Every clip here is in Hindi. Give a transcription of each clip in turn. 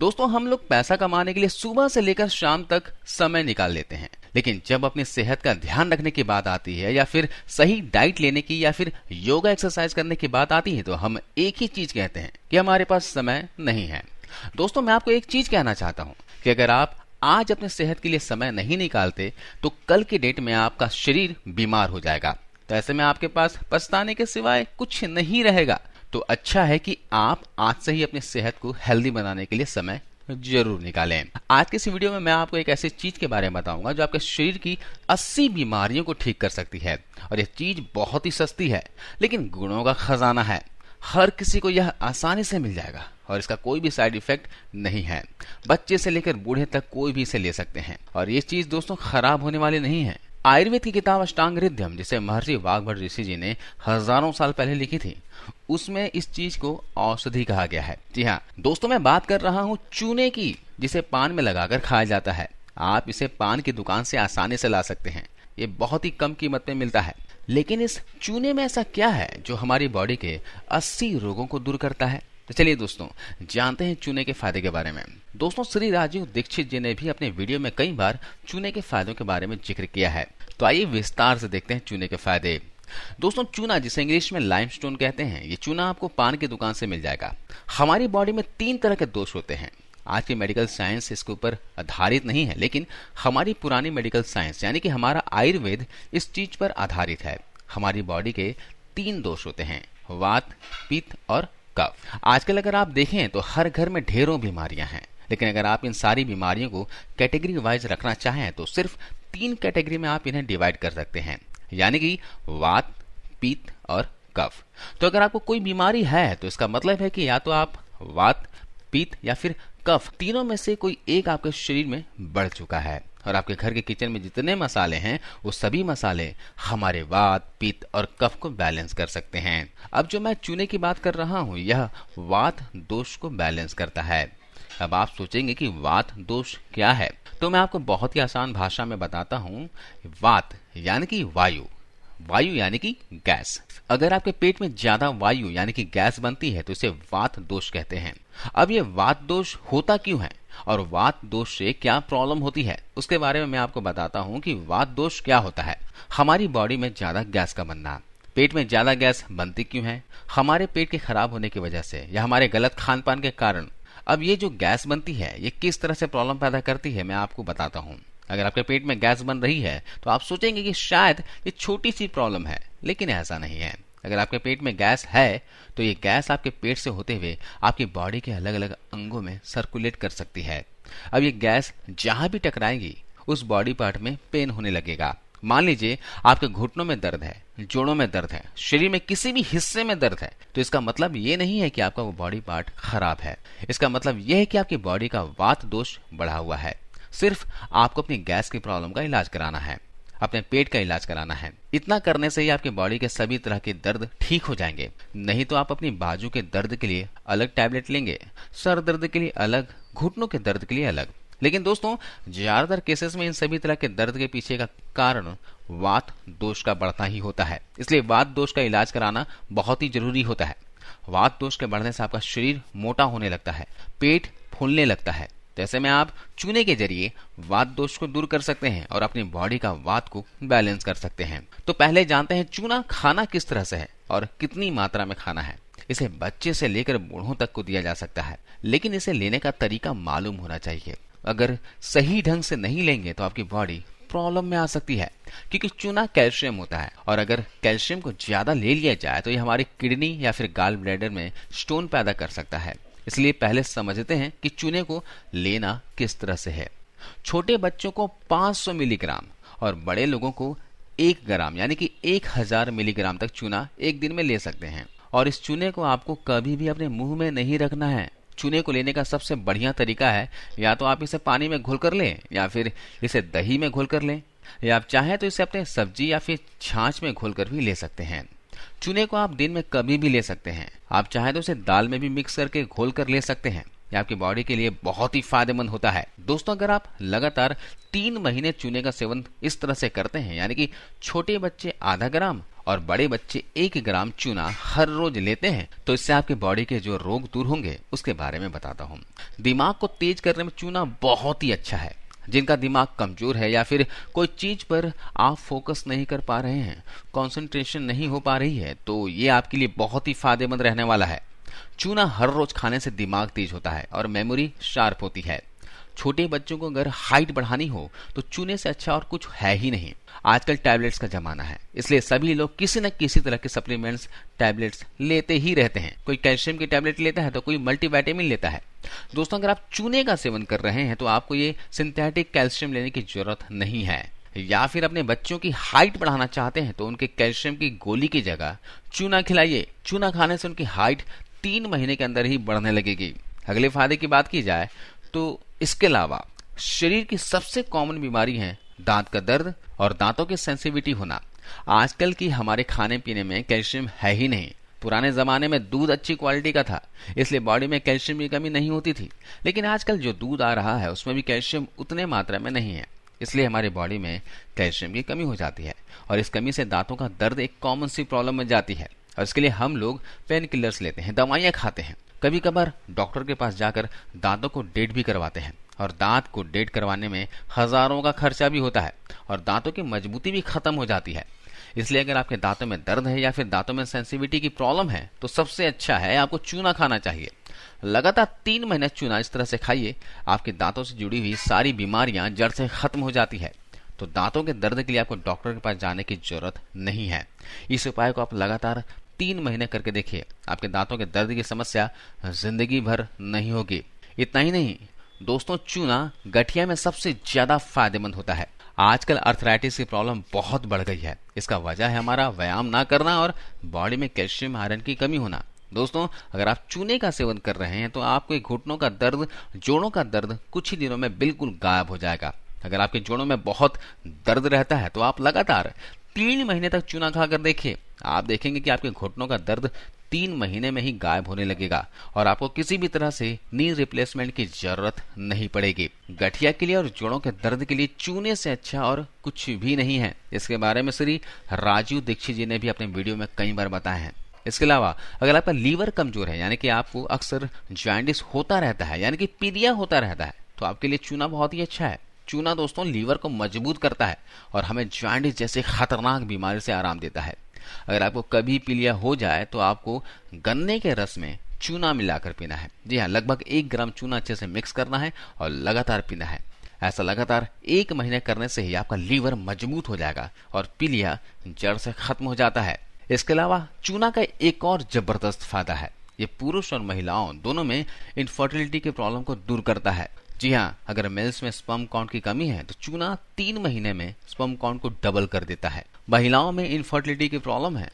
दोस्तों हम लोग पैसा कमाने के लिए सुबह से लेकर शाम तक समय निकाल लेते हैं लेकिन जब अपनी सेहत का ध्यान रखने की बात आती है या फिर सही डाइट लेने की या फिर योगा एक्सरसाइज करने की बात आती है तो हम एक ही चीज कहते हैं कि हमारे पास समय नहीं है दोस्तों मैं आपको एक चीज कहना चाहता हूं कि अगर आप आज अपने सेहत के लिए समय नहीं निकालते तो कल की डेट में आपका शरीर बीमार हो जाएगा तो ऐसे में आपके पास पछताने के सिवाय कुछ नहीं रहेगा तो अच्छा है कि आप आज से ही अपनी सेहत को हेल्दी बनाने के लिए समय जरूर निकालें आज के इस वीडियो में मैं आपको एक ऐसी चीज के बारे में बताऊंगा जो आपके शरीर की 80 बीमारियों को ठीक कर सकती है और यह चीज बहुत ही सस्ती है लेकिन गुणों का खजाना है हर किसी को यह आसानी से मिल जाएगा और इसका कोई भी साइड इफेक्ट नहीं है बच्चे से लेकर बूढ़े तक कोई भी इसे ले सकते हैं और ये चीज दोस्तों खराब होने वाली नहीं है आयुर्वेद की किताब अष्टांग हृदयम जिसे महर्षि वाघभट ऋषि जी ने हजारों साल पहले लिखी थी उसमें इस चीज को औषधि कहा गया है जी हाँ दोस्तों मैं बात कर रहा हूँ चूने की जिसे पान में लगाकर खाया जाता है आप इसे पान की दुकान से आसानी से ला सकते हैं ये बहुत ही कम कीमत में मिलता है लेकिन इस चूने में ऐसा क्या है जो हमारी बॉडी के 80 रोगों को दूर करता है तो चलिए दोस्तों जानते हैं चूने के फायदे के बारे में दोस्तों श्री राजीव दीक्षित जी ने भी अपने वीडियो में कई बार चूने के फायदों के बारे में जिक्र किया है तो आइए विस्तार से देखते हैं चूने के फायदे दोस्तों चूना जिसे इंग्लिश में लाइमस्टोन कहते हैं ये चूना आपको पान की दुकान से मिल जाएगा हमारी बॉडी में तीन तरह के दोष होते हैं आज की मेडिकल साइंस इसके ऊपर आधारित नहीं है लेकिन हमारी पुरानी मेडिकल साइंस यानी कि हमारा आयुर्वेद इस चीज पर आधारित है हमारी बॉडी के तीन दोष होते हैं वात पित्त और कफ आजकल अगर आप देखें तो हर घर में ढेरों बीमारियां हैं लेकिन अगर आप इन सारी बीमारियों को कैटेगरी वाइज रखना चाहें तो सिर्फ तीन कैटेगरी में आप इन्हें डिवाइड कर सकते हैं यानी कि वात पीत और कफ तो अगर आपको कोई बीमारी है तो इसका मतलब है कि या तो आप वात पीत या फिर कफ तीनों में से कोई एक आपके शरीर में बढ़ चुका है और आपके घर के किचन में जितने मसाले हैं वो सभी मसाले हमारे वात पित्त और कफ को बैलेंस कर सकते हैं अब जो मैं चूने की बात कर रहा हूँ यह वात दोष को बैलेंस करता है अब आप सोचेंगे कि वात दोष क्या है तो मैं आपको बहुत ही आसान भाषा में बताता हूँ वात यानी कि वायु वायु यानी कि गैस अगर आपके पेट में ज्यादा वायु यानी कि गैस बनती है तो इसे वात दोष कहते हैं अब ये वात दोष होता क्यों है और वात दोष से क्या प्रॉब्लम होती है उसके बारे में मैं आपको बताता हूँ कि वात दोष क्या होता है हमारी बॉडी में ज्यादा गैस का बनना पेट में ज्यादा गैस बनती क्यों है हमारे पेट के खराब होने की वजह से या हमारे गलत खान पान के कारण अब ये जो गैस बनती है ये किस तरह से प्रॉब्लम पैदा करती है मैं आपको बताता हूँ अगर आपके पेट में गैस बन रही है तो आप सोचेंगे कि शायद ये छोटी सी प्रॉब्लम है लेकिन ऐसा नहीं है अगर आपके पेट में गैस है तो ये गैस आपके पेट से होते हुए आपकी बॉडी के अलग अलग अंगों में सर्कुलेट कर सकती है अब ये गैस जहां भी टकराएगी उस बॉडी पार्ट में पेन होने लगेगा मान लीजिए आपके घुटनों में दर्द है जोड़ों में दर्द है शरीर में किसी भी हिस्से में दर्द है तो इसका मतलब ये नहीं है कि आपका वो बॉडी पार्ट खराब है इसका मतलब यह है कि आपकी बॉडी का वात दोष बढ़ा हुआ है सिर्फ आपको अपनी गैस की प्रॉब्लम का इलाज कराना है अपने पेट का इलाज कराना है इतना करने से ही आपकी बॉडी के सभी तरह के दर्द ठीक हो जाएंगे नहीं तो आप अपनी बाजू के दर्द के लिए अलग टैबलेट लेंगे सर दर्द के लिए अलग घुटनों के दर्द के लिए अलग लेकिन दोस्तों ज्यादातर केसेस में इन सभी तरह के दर्द के पीछे का कारण वात दोष का बढ़ना ही होता है इसलिए वात दोष का इलाज कराना बहुत ही जरूरी होता है वात दोष के बढ़ने से आपका शरीर मोटा होने लगता है पेट फूलने लगता है तो ऐसे में आप चूने के जरिए वात दोष को दूर कर सकते हैं और अपनी बॉडी का वात को बैलेंस कर सकते हैं तो पहले जानते हैं चूना खाना किस तरह से है और कितनी मात्रा में खाना है इसे बच्चे से लेकर बूढ़ों तक को दिया जा सकता है लेकिन इसे लेने का तरीका मालूम होना चाहिए अगर सही ढंग से नहीं लेंगे तो आपकी बॉडी प्रॉब्लम में आ सकती है क्योंकि चूना कैल्शियम होता है और अगर कैल्शियम को ज्यादा ले लिया जाए तो ये हमारी किडनी या फिर गाल ब्लैडर में स्टोन पैदा कर सकता है इसलिए पहले समझते हैं कि चूने को लेना किस तरह से है छोटे बच्चों को 500 मिलीग्राम और बड़े लोगों को एक ग्राम यानी कि 1000 मिलीग्राम तक चूना एक दिन में ले सकते हैं और इस चूने को आपको कभी भी अपने मुंह में नहीं रखना है चूने को लेने का सबसे बढ़िया तरीका है या तो आप इसे पानी में घोल कर लें या फिर इसे दही में घोल कर लें या आप चाहें तो इसे अपने सब्जी या फिर छाछ में घोल कर भी ले सकते हैं चूने को आप दिन में कभी भी ले सकते हैं आप चाहे तो उसे दाल में भी मिक्स करके घोल कर ले सकते हैं यह आपकी बॉडी के लिए बहुत ही फायदेमंद होता है दोस्तों अगर आप लगातार तीन महीने चूने का सेवन इस तरह से करते हैं यानी कि छोटे बच्चे आधा ग्राम और बड़े बच्चे एक ग्राम चूना हर रोज लेते हैं तो इससे आपके बॉडी के जो रोग दूर होंगे उसके बारे में बताता हूँ दिमाग को तेज करने में चूना बहुत ही अच्छा है जिनका दिमाग कमजोर है या फिर कोई चीज पर आप फोकस नहीं कर पा रहे हैं कॉन्सेंट्रेशन नहीं हो पा रही है तो ये आपके लिए बहुत ही फायदेमंद रहने वाला है चूना हर रोज खाने से दिमाग तेज होता है और मेमोरी शार्प होती है छोटे बच्चों को अगर हाइट बढ़ानी हो तो चूने से अच्छा और कुछ है ही नहीं आजकल टैबलेट्स का जमाना है इसलिए सभी लोग किसी न किसी तरह के सप्लीमेंट्स टैबलेट्स लेते ही रहते हैं कोई कैल्शियम की टैबलेट लेता है तो कोई मल्टीवाइटामिन लेता है दोस्तों अगर आप चूने का सेवन कर रहे हैं तो आपको ये सिंथेटिक कैल्शियम लेने की जरूरत नहीं है या फिर अपने बच्चों की हाइट बढ़ाना चाहते हैं तो उनके कैल्शियम की गोली की जगह चूना खिलाइए चूना खाने से उनकी हाइट तीन महीने के अंदर ही बढ़ने लगेगी अगले फायदे की बात की जाए तो इसके अलावा शरीर की सबसे कॉमन बीमारी है दांत का दर्द और दांतों की सेंसिटिविटी होना आजकल की हमारे खाने पीने में कैल्शियम है ही नहीं पुराने जमाने में दूध अच्छी क्वालिटी का था इसलिए बॉडी में कैल्शियम की कमी नहीं होती थी लेकिन आजकल जो दूध आ रहा है उसमें भी कैल्शियम उतने मात्रा में नहीं है इसलिए हमारे बॉडी में कैल्शियम की कमी हो जाती है और इस कमी से दांतों का दर्द एक कॉमन सी प्रॉब्लम बन जाती है और इसके लिए हम लोग पेन किलर्स लेते हैं दवाइयाँ खाते हैं कभी कभार डॉक्टर के पास जाकर दांतों को डेट भी करवाते हैं और दांत को डेट करवाने में हजारों का खर्चा भी होता है और दांतों की मजबूती भी खत्म हो जाती है इसलिए अगर आपके दांतों में दर्द है या फिर दांतों में सेंसिटिविटी की प्रॉब्लम है तो सबसे अच्छा है आपको चूना खाना चाहिए लगातार तीन महीने चूना इस तरह से खाइए आपके दांतों से जुड़ी हुई सारी बीमारियां जड़ से खत्म हो जाती है तो दांतों के दर्द के लिए आपको डॉक्टर के पास जाने की जरूरत नहीं है इस उपाय को आप लगातार तीन महीने करके देखिए आपके दांतों के दर्द की समस्या जिंदगी भर नहीं होगी इतना ही नहीं दोस्तों चूना गठिया में सबसे ज्यादा फायदेमंद होता है आजकल अर्थराइटिस की प्रॉब्लम बहुत बढ़ गई है इसका वजह है हमारा व्यायाम ना करना और बॉडी में कैल्शियम आयरन की कमी होना दोस्तों अगर आप चूने का सेवन कर रहे हैं तो आपके घुटनों का दर्द जोड़ों का दर्द कुछ ही दिनों में बिल्कुल गायब हो जाएगा अगर आपके जोड़ों में बहुत दर्द रहता है तो आप लगातार तीन महीने तक चूना खाकर देखिए आप देखेंगे कि आपके घुटनों का दर्द तीन महीने में ही गायब होने लगेगा और आपको किसी भी तरह से नी रिप्लेसमेंट की जरूरत नहीं पड़ेगी गठिया के लिए और जोड़ों के दर्द के लिए चूने से अच्छा और कुछ भी नहीं है इसके बारे में श्री राजीव दीक्षित जी ने भी अपने वीडियो में कई बार बताए हैं इसके अलावा अगर आपका लीवर कमजोर है यानी कि आपको अक्सर ज्वाइंटिस होता रहता है यानी कि पीलिया होता रहता है तो आपके लिए चूना बहुत ही अच्छा है चूना दोस्तों लीवर को मजबूत करता है और हमें ज्वाइंट जैसे खतरनाक बीमारी से आराम देता है अगर आपको कभी पीलिया हो जाए तो आपको गन्ने के रस में चूना मिलाकर पीना है जी हाँ लगभग एक ग्राम चूना अच्छे से मिक्स करना है और लगातार पीना है ऐसा लगातार एक महीने करने से ही आपका लीवर मजबूत हो जाएगा और पीलिया जड़ से खत्म हो जाता है इसके अलावा चूना का एक और जबरदस्त फायदा है ये पुरुष और महिलाओं दोनों में इनफर्टिलिटी के प्रॉब्लम को दूर करता है जी हाँ अगर मेल्स में स्पर्म काउंट की कमी है तो चूना तीन महीने में स्पर्म काउंट को डबल कर देता है महिलाओं में इनफर्टिलिटी की प्रॉब्लम है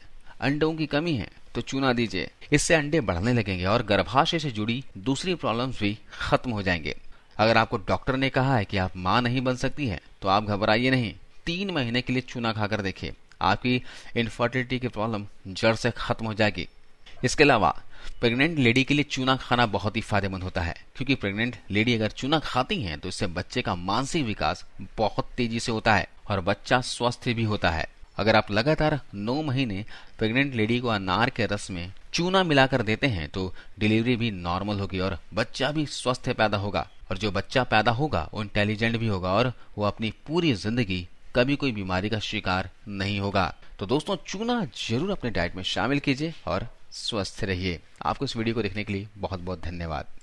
अंडों की कमी है तो चूना दीजिए इससे अंडे बढ़ने लगेंगे और गर्भाशय से जुड़ी दूसरी प्रॉब्लम्स भी खत्म हो जाएंगे अगर आपको डॉक्टर ने कहा है कि आप माँ नहीं बन सकती है तो आप घबराइए नहीं तीन महीने के लिए चूना खाकर देखिए आपकी इनफर्टिलिटी की प्रॉब्लम जड़ से खत्म हो जाएगी इसके अलावा प्रेग्नेंट लेडी के लिए चूना खाना बहुत ही फायदेमंद होता है क्योंकि प्रेग्नेंट लेडी अगर चूना खाती हैं तो इससे बच्चे का मानसिक विकास बहुत तेजी से होता है और बच्चा स्वस्थ भी होता है अगर आप लगातार नौ महीने प्रेग्नेंट लेडी को अनार के रस में चूना मिलाकर देते हैं तो डिलीवरी भी नॉर्मल होगी और बच्चा भी स्वस्थ पैदा होगा और जो बच्चा पैदा होगा वो इंटेलिजेंट भी होगा और वो अपनी पूरी जिंदगी कभी कोई बीमारी का शिकार नहीं होगा तो दोस्तों चूना जरूर अपने डाइट में शामिल कीजिए और स्वस्थ रहिए आपको इस वीडियो को देखने के लिए बहुत बहुत धन्यवाद